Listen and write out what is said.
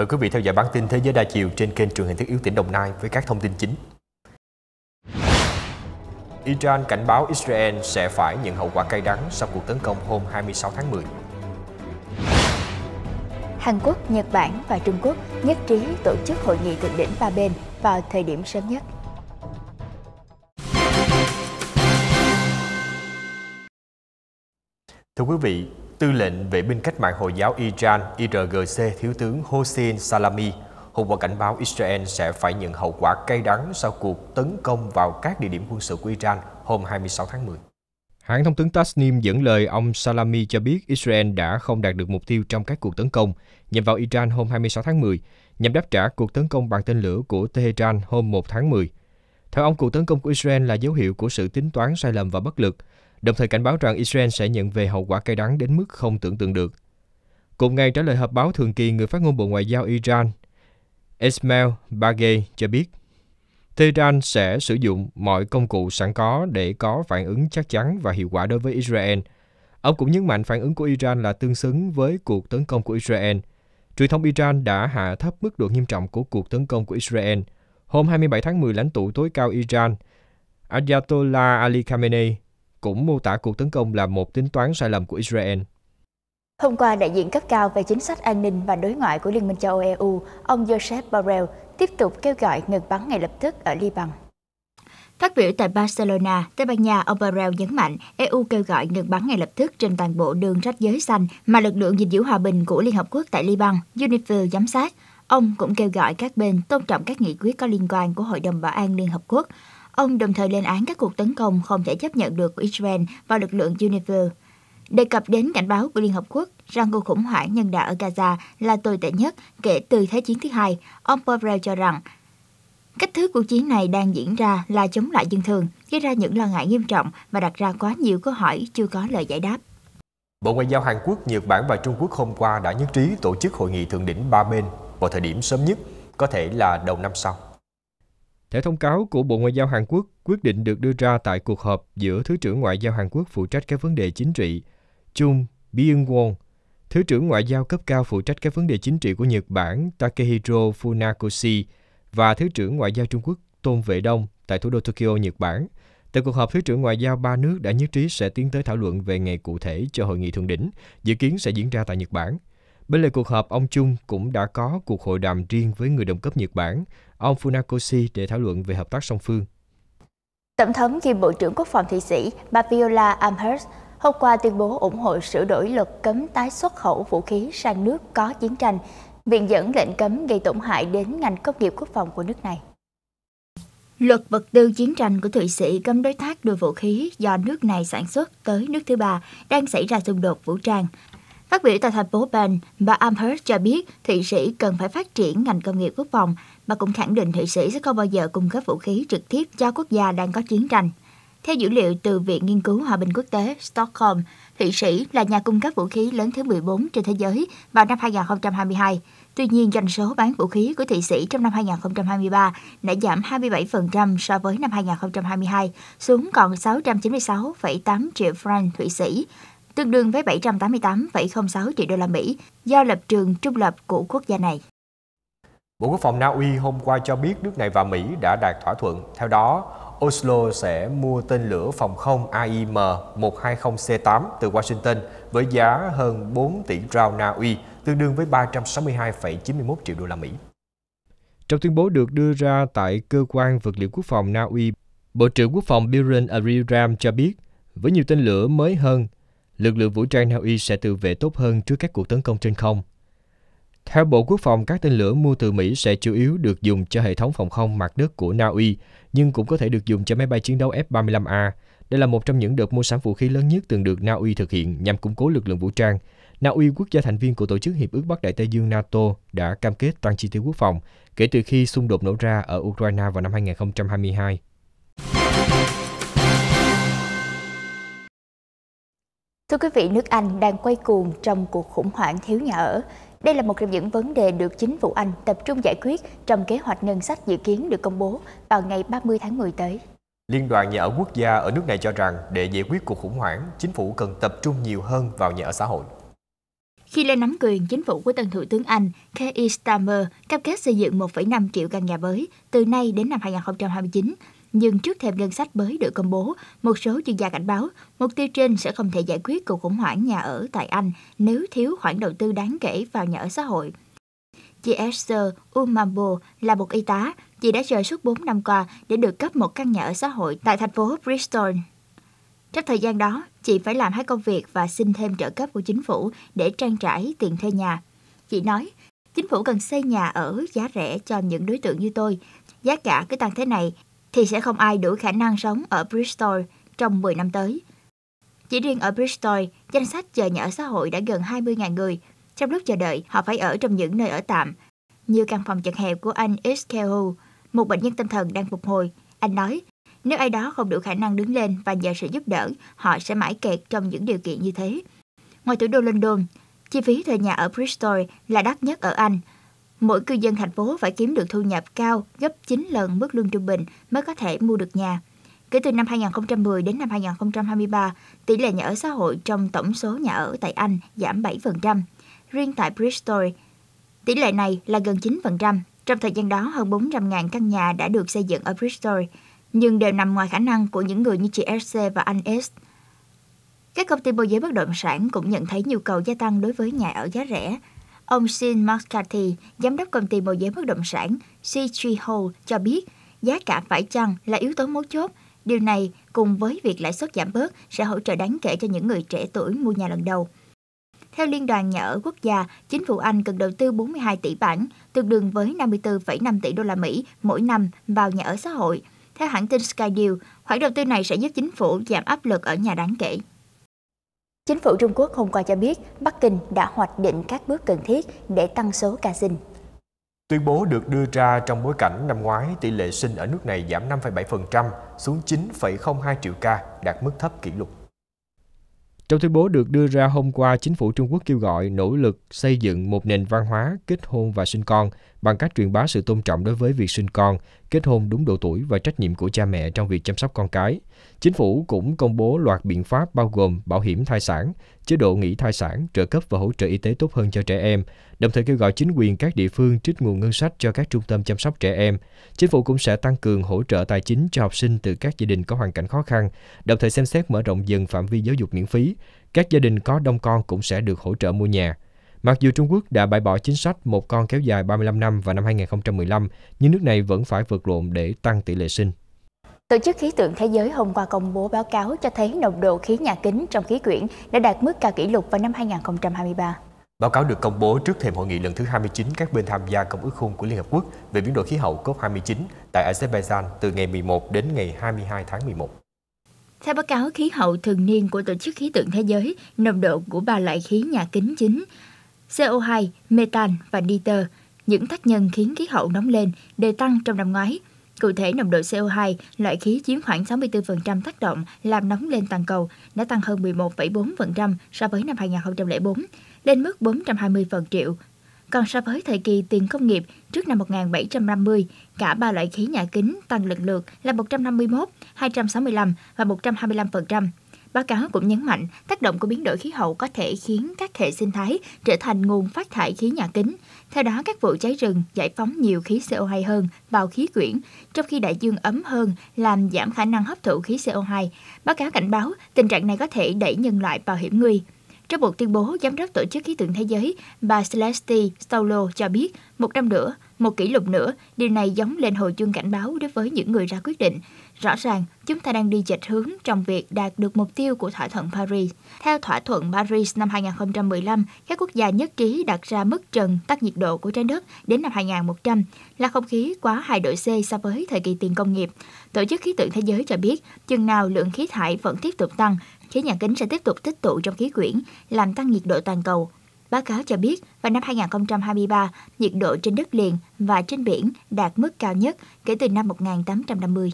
Mời quý vị theo dõi bản tin Thế giới đa chiều trên kênh truyền hình Thiết yếu tỉnh Đồng Nai với các thông tin chính. Iran cảnh báo Israel sẽ phải nhận hậu quả cay đắng sau cuộc tấn công hôm 26 tháng 10. Hàn Quốc, Nhật Bản và Trung Quốc nhất trí tổ chức hội nghị thượng đỉnh ba bên vào thời điểm sớm nhất. Thưa quý vị, Tư lệnh vệ binh cách mạng Hồi giáo Iran IRGC Thiếu tướng Hossein Salami hôm qua cảnh báo Israel sẽ phải nhận hậu quả cay đắng sau cuộc tấn công vào các địa điểm quân sự của Iran hôm 26 tháng 10. Hãng thông tấn Tasnim dẫn lời ông Salami cho biết Israel đã không đạt được mục tiêu trong các cuộc tấn công nhằm vào Iran hôm 26 tháng 10, nhằm đáp trả cuộc tấn công bằng tên lửa của Tehran hôm 1 tháng 10. Theo ông, cuộc tấn công của Israel là dấu hiệu của sự tính toán sai lầm và bất lực, đồng thời cảnh báo rằng Israel sẽ nhận về hậu quả cay đắng đến mức không tưởng tượng được. Cùng ngày trả lời họp báo thường kỳ, người phát ngôn Bộ Ngoại giao Iran Ismail Baghe cho biết, Tehran sẽ sử dụng mọi công cụ sẵn có để có phản ứng chắc chắn và hiệu quả đối với Israel. Ông cũng nhấn mạnh phản ứng của Iran là tương xứng với cuộc tấn công của Israel. Truyền thông Iran đã hạ thấp mức độ nghiêm trọng của cuộc tấn công của Israel. Hôm 27 tháng 10, lãnh tụ tối cao Iran Ayatollah Ali Khamenei cũng mô tả cuộc tấn công là một tính toán sai lầm của Israel. Hôm qua, đại diện cấp cao về chính sách an ninh và đối ngoại của Liên minh châu Âu ông Joseph Borrell, tiếp tục kêu gọi ngừng bắn ngay lập tức ở Liban. Phát biểu tại Barcelona, Tây Ban Nha, ông Borrell nhấn mạnh EU kêu gọi ngừng bắn ngay lập tức trên toàn bộ đường ranh giới xanh mà lực lượng gìn giữ hòa bình của Liên Hợp Quốc tại Liban, UNIFIL giám sát. Ông cũng kêu gọi các bên tôn trọng các nghị quyết có liên quan của Hội đồng Bảo an Liên Hợp Quốc, Ông đồng thời lên án các cuộc tấn công không thể chấp nhận được của Israel vào lực lượng Unifil. Đề cập đến cảnh báo của Liên Hợp Quốc rằng cuộc khủng hoảng nhân đạo ở Gaza là tồi tệ nhất kể từ Thế chiến thứ hai, ông Powell cho rằng cách thức cuộc chiến này đang diễn ra là chống lại dân thường, gây ra những lo ngại nghiêm trọng và đặt ra quá nhiều câu hỏi chưa có lời giải đáp. Bộ Ngoại giao Hàn Quốc, Nhật Bản và Trung Quốc hôm qua đã nhất trí tổ chức hội nghị thượng đỉnh ba bên vào thời điểm sớm nhất, có thể là đầu năm sau. Theo thông cáo của Bộ Ngoại giao Hàn Quốc, quyết định được đưa ra tại cuộc họp giữa Thứ trưởng Ngoại giao Hàn Quốc phụ trách các vấn đề chính trị Chung Byung-won, Thứ trưởng Ngoại giao cấp cao phụ trách các vấn đề chính trị của Nhật Bản Takehiro Funakoshi và Thứ trưởng Ngoại giao Trung Quốc Tôn Vệ Đông tại thủ đô Tokyo, Nhật Bản. Tại cuộc họp, Thứ trưởng Ngoại giao ba nước đã nhất trí sẽ tiến tới thảo luận về ngày cụ thể cho hội nghị thượng đỉnh, dự kiến sẽ diễn ra tại Nhật Bản. Bên lề cuộc họp, ông Chung cũng đã có cuộc hội đàm riêng với người đồng cấp Nhật Bản, ông Funakoshi để thảo luận về hợp tác song phương. Tổng thống kiêm Bộ trưởng Quốc phòng Thụy Sĩ Babiola Amherst hôm qua tuyên bố ủng hộ sửa đổi luật cấm tái xuất khẩu vũ khí sang nước có chiến tranh, viện dẫn lệnh cấm gây tổn hại đến ngành công nghiệp quốc phòng của nước này. Luật vật tư chiến tranh của Thụy Sĩ cấm đối tác đưa vũ khí do nước này sản xuất tới nước thứ ba đang xảy ra xung đột vũ trang. Phát biểu tại thành phố Bern, bà Amherst cho biết Thụy Sĩ cần phải phát triển ngành công nghiệp quốc phòng. Bà cũng khẳng định Thụy Sĩ sẽ không bao giờ cung cấp vũ khí trực tiếp cho quốc gia đang có chiến tranh. Theo dữ liệu từ Viện Nghiên cứu Hòa bình Quốc tế Stockholm, Thụy Sĩ là nhà cung cấp vũ khí lớn thứ 14 trên thế giới vào năm 2022. Tuy nhiên, doanh số bán vũ khí của Thụy Sĩ trong năm 2023 đã giảm 27% so với năm 2022, xuống còn 696,8 triệu franc Thụy Sĩ tương đương với 788,06 triệu đô la Mỹ do lập trường trung lập của quốc gia này. Bộ Quốc phòng Na Uy hôm qua cho biết nước này và Mỹ đã đạt thỏa thuận. Theo đó, Oslo sẽ mua tên lửa phòng không AIM-120C8 từ Washington với giá hơn 4 tỷ rao Na Uy, tương đương với 362,91 triệu đô la Mỹ. Trong tuyên bố được đưa ra tại cơ quan vật liệu quốc phòng Na Uy, Bộ trưởng Quốc phòng Biren Ariram cho biết, với nhiều tên lửa mới hơn, lực lượng vũ trang Na Uy sẽ tự vệ tốt hơn trước các cuộc tấn công trên không. Theo Bộ Quốc phòng, các tên lửa mua từ Mỹ sẽ chủ yếu được dùng cho hệ thống phòng không mặt đất của Na Uy, nhưng cũng có thể được dùng cho máy bay chiến đấu F-35A. Đây là một trong những đợt mua sắm vũ khí lớn nhất từng được Na Uy thực hiện nhằm củng cố lực lượng vũ trang. Na Uy, quốc gia thành viên của Tổ chức Hiệp ước Bắc Đại Tây Dương NATO, đã cam kết tăng chi tiêu quốc phòng kể từ khi xung đột nổ ra ở Ukraine vào năm 2022. Thưa quý vị, nước Anh đang quay cuồng trong cuộc khủng hoảng thiếu nhà ở. Đây là một trong những vấn đề được chính phủ Anh tập trung giải quyết trong kế hoạch ngân sách dự kiến được công bố vào ngày 30 tháng 10 tới. Liên đoàn Nhà ở Quốc gia ở nước này cho rằng để giải quyết cuộc khủng hoảng, chính phủ cần tập trung nhiều hơn vào nhà ở xã hội. Khi lên nắm quyền, chính phủ của tân thủ tướng Anh Keir Starmer cam kết xây dựng 1,5 triệu căn nhà mới từ nay đến năm 2029 nhưng trước thêm ngân sách mới được công bố, một số chuyên gia cảnh báo mục tiêu trên sẽ không thể giải quyết cuộc khủng hoảng nhà ở tại Anh nếu thiếu khoản đầu tư đáng kể vào nhà ở xã hội. Chị Esther Umambo là một y tá. Chị đã chờ suốt 4 năm qua để được cấp một căn nhà ở xã hội tại thành phố Bristol. Trong thời gian đó, chị phải làm hai công việc và xin thêm trợ cấp của chính phủ để trang trải tiền thuê nhà. Chị nói, chính phủ cần xây nhà ở giá rẻ cho những đối tượng như tôi. Giá cả cứ tăng thế này thì sẽ không ai đủ khả năng sống ở Bristol trong 10 năm tới. Chỉ riêng ở Bristol, danh sách chờ nhà ở xã hội đã gần 20.000 người. Trong lúc chờ đợi, họ phải ở trong những nơi ở tạm, như căn phòng chật hẹp của anh Iskehu, một bệnh nhân tâm thần đang phục hồi. Anh nói, nếu ai đó không đủ khả năng đứng lên và nhờ sự giúp đỡ, họ sẽ mãi kẹt trong những điều kiện như thế. Ngoài thủ đô London, chi phí thuê nhà ở Bristol là đắt nhất ở Anh – mỗi cư dân thành phố phải kiếm được thu nhập cao gấp 9 lần mức lương trung bình mới có thể mua được nhà. Kể từ năm 2010 đến năm 2023, tỷ lệ nhà ở xã hội trong tổng số nhà ở tại Anh giảm 7%. Riêng tại Bristol, tỷ lệ này là gần 9%. Trong thời gian đó, hơn 400.000 căn nhà đã được xây dựng ở Bristol, nhưng đều nằm ngoài khả năng của những người như chị SC và anh S. Các công ty môi giới bất động sản cũng nhận thấy nhu cầu gia tăng đối với nhà ở giá rẻ, Ông Sean McCarthy, giám đốc công ty môi giới bất động sản CG Hall cho biết giá cả phải chăng là yếu tố mấu chốt. Điều này cùng với việc lãi suất giảm bớt sẽ hỗ trợ đáng kể cho những người trẻ tuổi mua nhà lần đầu. Theo Liên đoàn Nhà ở Quốc gia, chính phủ Anh cần đầu tư 42 tỷ bảng, tương đương với 54,5 tỷ đô la Mỹ mỗi năm vào nhà ở xã hội. Theo hãng tin Sky News, khoản đầu tư này sẽ giúp chính phủ giảm áp lực ở nhà đáng kể. Chính phủ Trung Quốc hôm qua cho biết Bắc Kinh đã hoạch định các bước cần thiết để tăng số ca sinh. Tuyên bố được đưa ra trong bối cảnh năm ngoái tỷ lệ sinh ở nước này giảm 5,7% xuống 9,02 triệu ca, đạt mức thấp kỷ lục. Trong tuyên bố được đưa ra hôm qua, chính phủ Trung Quốc kêu gọi nỗ lực xây dựng một nền văn hóa kết hôn và sinh con bằng cách truyền bá sự tôn trọng đối với việc sinh con kết hôn đúng độ tuổi và trách nhiệm của cha mẹ trong việc chăm sóc con cái. Chính phủ cũng công bố loạt biện pháp bao gồm bảo hiểm thai sản, chế độ nghỉ thai sản, trợ cấp và hỗ trợ y tế tốt hơn cho trẻ em, đồng thời kêu gọi chính quyền các địa phương trích nguồn ngân sách cho các trung tâm chăm sóc trẻ em. Chính phủ cũng sẽ tăng cường hỗ trợ tài chính cho học sinh từ các gia đình có hoàn cảnh khó khăn, đồng thời xem xét mở rộng dần phạm vi giáo dục miễn phí. Các gia đình có đông con cũng sẽ được hỗ trợ mua nhà. Mặc dù Trung Quốc đã bãi bỏ chính sách một con kéo dài 35 năm vào năm 2015, nhưng nước này vẫn phải vượt lộn để tăng tỷ lệ sinh. Tổ chức Khí tượng Thế giới hôm qua công bố báo cáo cho thấy nồng độ khí nhà kính trong khí quyển đã đạt mức cao kỷ lục vào năm 2023. Báo cáo được công bố trước thềm hội nghị lần thứ 29 các bên tham gia Công ước Khung của Liên Hợp Quốc về biến đổi khí hậu COP29 tại Azerbaijan từ ngày 11 đến ngày 22 tháng 11. Theo báo cáo khí hậu thường niên của Tổ chức Khí tượng Thế giới, nồng độ của ba loại khí nhà kính chính CO2, metan và nitơ, những tác nhân khiến khí hậu nóng lên đều tăng trong năm ngoái. Cụ thể, nồng độ CO2, loại khí chiếm khoảng 64% tác động làm nóng lên toàn cầu, đã tăng hơn 11,4% so với năm 2004, lên mức 420 phần triệu. Còn so với thời kỳ tiền công nghiệp trước năm 1750, cả ba loại khí nhà kính tăng lần lượt là 151, 265 và 125%. Báo cáo cũng nhấn mạnh tác động của biến đổi khí hậu có thể khiến các hệ sinh thái trở thành nguồn phát thải khí nhà kính. Theo đó, các vụ cháy rừng giải phóng nhiều khí CO2 hơn vào khí quyển, trong khi đại dương ấm hơn làm giảm khả năng hấp thụ khí CO2. Báo cáo cảnh báo tình trạng này có thể đẩy nhân loại vào hiểm nguy. Trong một tuyên bố, Giám đốc Tổ chức Khí tượng Thế giới, bà Celeste Stolo cho biết, một năm nữa, một kỷ lục nữa, điều này giống lên hồi chuông cảnh báo đối với những người ra quyết định. Rõ ràng, chúng ta đang đi chệch hướng trong việc đạt được mục tiêu của thỏa thuận Paris. Theo thỏa thuận Paris năm 2015, các quốc gia nhất trí đặt ra mức trần tắt nhiệt độ của trái đất đến năm 2100 là không khí quá 2 độ C so với thời kỳ tiền công nghiệp. Tổ chức khí tượng thế giới cho biết, chừng nào lượng khí thải vẫn tiếp tục tăng, khí nhà kính sẽ tiếp tục tích tụ trong khí quyển, làm tăng nhiệt độ toàn cầu. Báo cáo cho biết, vào năm 2023, nhiệt độ trên đất liền và trên biển đạt mức cao nhất kể từ năm 1850.